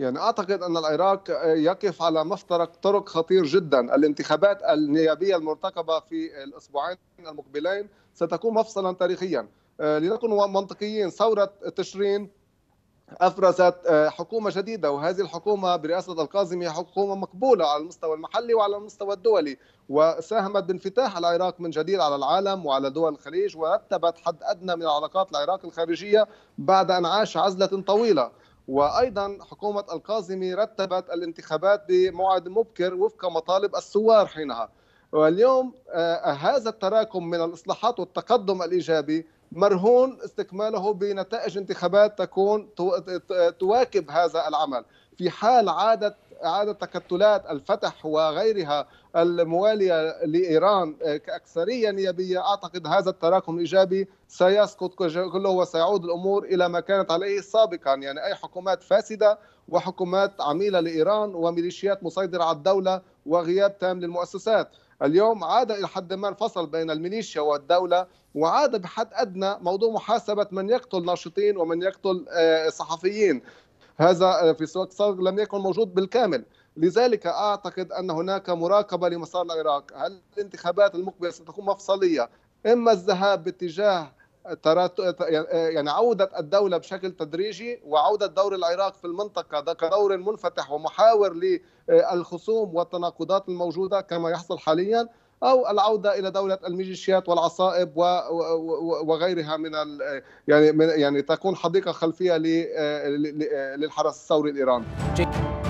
يعني اعتقد ان العراق يقف على مفترق طرق خطير جدا، الانتخابات النيابيه المرتقبه في الاسبوعين المقبلين ستكون مفصلا تاريخيا، آه، لنكن منطقيين ثوره تشرين افرزت آه، حكومه جديده وهذه الحكومه برئاسه هي حكومه مقبوله على المستوى المحلي وعلى المستوى الدولي وساهمت بانفتاح العراق من جديد على العالم وعلى دول الخليج ورتبت حد ادنى من العلاقات العراق الخارجيه بعد ان عاش عزله طويله وايضا حكومه القازمي رتبت الانتخابات بموعد مبكر وفق مطالب الثوار حينها واليوم آه، هذا التراكم من الاصلاحات والتقدم الايجابي مرهون استكماله بنتائج انتخابات تكون تواكب هذا العمل في حال عادت إعادة تكتلات الفتح وغيرها الموالية لإيران آه، كأكثرية نيابية أعتقد هذا التراكم الإيجابي سيسقط كله وسيعود الأمور إلى ما كانت عليه سابقا يعني أي حكومات فاسدة وحكومات عميلة لإيران وميليشيات مسيطرة على الدولة وغياب تام للمؤسسات اليوم عاد إلى حد ما الفصل بين الميليشيا والدولة وعاد بحد أدنى موضوع محاسبة من يقتل ناشطين ومن يقتل آه، صحفيين هذا آه، في سورة صدر لم يكن موجود بالكامل لذلك أعتقد أن هناك مراقبة لمسار العراق هل الانتخابات المقبلة ستكون مفصلية إما الذهاب باتجاه يعني عودة الدولة بشكل تدريجي وعودة دور العراق في المنطقة كدور منفتح ومحاور للخصوم والتناقضات الموجودة كما يحصل حاليا او العوده الى دوله الميليشيات والعصائب وغيرها من يعني يعني تكون حديقه خلفيه آه، آه، للحرس الثوري الايراني